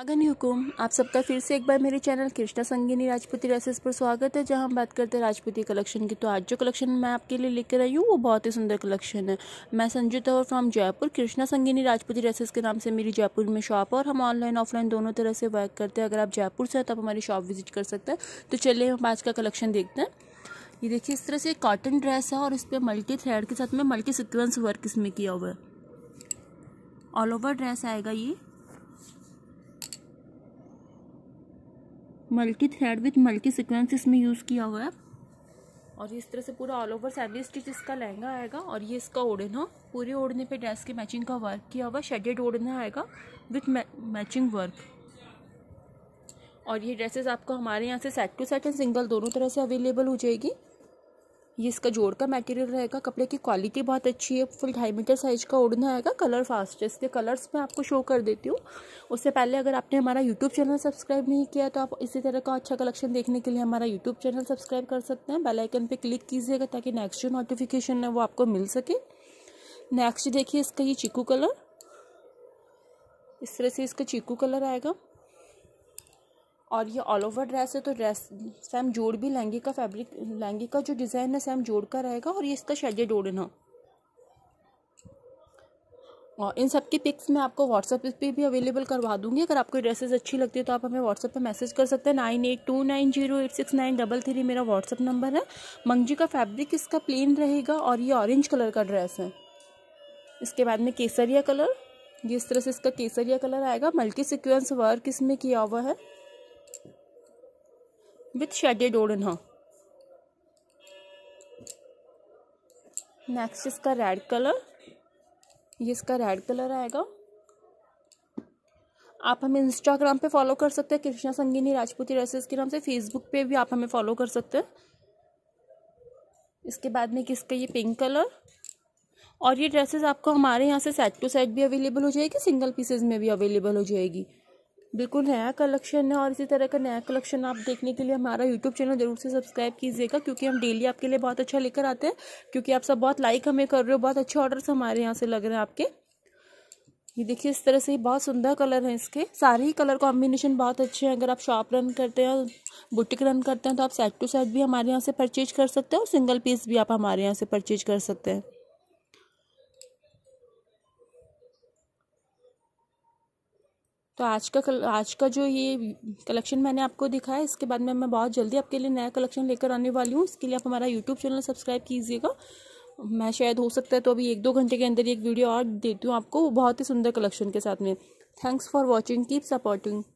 अगन हुकुम आप सबका फिर से एक बार मेरे चैनल कृष्णा संगिनी राजपूती ड्रेसेस पर स्वागत है जहां हम बात करते हैं राजपूती कलेक्शन की तो आज जो कलेक्शन मैं आपके लिए लेकर आई हूँ वो बहुत ही सुंदर कलेक्शन है मैं संजू और फ्रॉम जयपुर कृष्णा संगिनी राजपूती ड्रेसेस के नाम से मेरी जयपुर में शॉप है और हम ऑनलाइन ऑफलाइन दोनों तरह से वर्क करते हैं अगर आप जयपुर से हैं तो आप हमारी शॉप विजिट कर सकते हैं तो चलिए हम आज का कलेक्शन देखते हैं ये देखिए इस तरह से कॉटन ड्रेस है और इस पर मल्टी थ्रेड के साथ में मल्टी सिक्वेंस वर्क इसमें किया हुआ है ऑल ओवर ड्रेस आएगा ये multi thread with multi sequence इसमें यूज़ किया हुआ है और इस तरह से पूरा ऑल ओवर सैमी स्टिच इसका लहंगा आएगा और ये इसका ओढ़ना हाँ, पूरे ओढ़ने पे ड्रेस के मैचिंग का वर्क किया हुआ शेडेड ओढ़ना आएगा विथ मैचिंग वर्क और ये ड्रेसेस आपको हमारे यहाँ से set to set and single दोनों तरह से अवेलेबल हो जाएगी ये इसका जोड़ का मटेरियल रहेगा कपड़े की क्वालिटी बहुत अच्छी है फुल ढाई मीटर साइज का ओढ़ना आएगा कलर फास्टेस्ट के कलर्स मैं आपको शो कर देती हूँ उससे पहले अगर आपने हमारा यूट्यूब चैनल सब्सक्राइब नहीं किया तो आप इसी तरह का अच्छा कलेक्शन देखने के लिए हमारा यूट्यूब चैनल सब्सक्राइब कर सकते हैं बेलाइकन पर क्लिक कीजिएगा ताकि नेक्स्ट जो नोटिफिकेशन है वो आपको मिल सके नेक्स्ट देखिए इसका ये चीकू कलर इस तरह से इसका चीकू कलर आएगा और ये ऑल ओवर ड्रेस है तो ड्रेस सेम जोड़ भी लहंगे का फैब्रिक लहंगे का जो डिज़ाइन है सेम जोड़ का रहेगा और ये इसका शेडेड जोड़ना और इन सब की पिक्स मैं आपको व्हाट्सअप पे भी अवेलेबल करवा दूंगी अगर आपको ड्रेसेस अच्छी लगती है तो आप हमें व्हाट्सअप पे मैसेज कर सकते हैं nine eight two nine zero eight six nine double three मेरा व्हाट्सअप नंबर है मंगजी का फैब्रिक इसका प्लेन रहेगा और ये ऑरेंज कलर का ड्रेस है इसके बाद में केसरिया कलर जिस तरह से इसका केसरिया कलर आएगा मल्टी सिक्वेंस वर्क इसमें किया हुआ है with shaded हा नेक्स्ट इसका रेड कलर ये इसका रेड कलर आएगा आप हमें इंस्टाग्राम पे फॉलो कर सकते हैं कृष्णा संगीनी राजपूती ड्रेसेस के नाम से फेसबुक पे भी आप हमें फॉलो कर सकते हैं इसके बाद में किसका ये पिंक कलर और ये ड्रेसेस आपको हमारे यहाँ से सेट टू सेट भी अवेलेबल हो जाएगी सिंगल पीसेज में भी अवेलेबल हो जाएगी बिल्कुल नया कलेक्शन है और इसी तरह का नया कलेक्शन आप देखने के लिए हमारा यूट्यूब चैनल जरूर से सब्सक्राइब कीजिएगा क्योंकि हम डेली आपके लिए बहुत अच्छा लेकर आते हैं क्योंकि आप सब बहुत लाइक हमें कर रहे हो बहुत अच्छे ऑर्डर्स हमारे यहाँ से लग रहे हैं आपके ये देखिए इस तरह से बहुत सुंदर कलर हैं इसके सारे ही कलर कॉम्बिनेशन बहुत अच्छे हैं अगर आप शॉप रन करते हैं बुटीक रन करते हैं तो आप सेट टू सेट भी हमारे यहाँ से परचेज कर सकते हैं और सिंगल पीस भी आप हमारे यहाँ से परचेज कर सकते हैं तो आज का कल आज का जो ये कलेक्शन मैंने आपको दिखाया इसके बाद में मैं बहुत जल्दी आपके लिए नया कलेक्शन लेकर आने वाली हूँ इसके लिए आप हमारा यूट्यूब चैनल सब्सक्राइब कीजिएगा मैं शायद हो सकता है तो अभी एक दो घंटे के अंदर एक वीडियो और देती हूँ आपको बहुत ही सुंदर कलेक्शन के साथ में thanks for watching keep supporting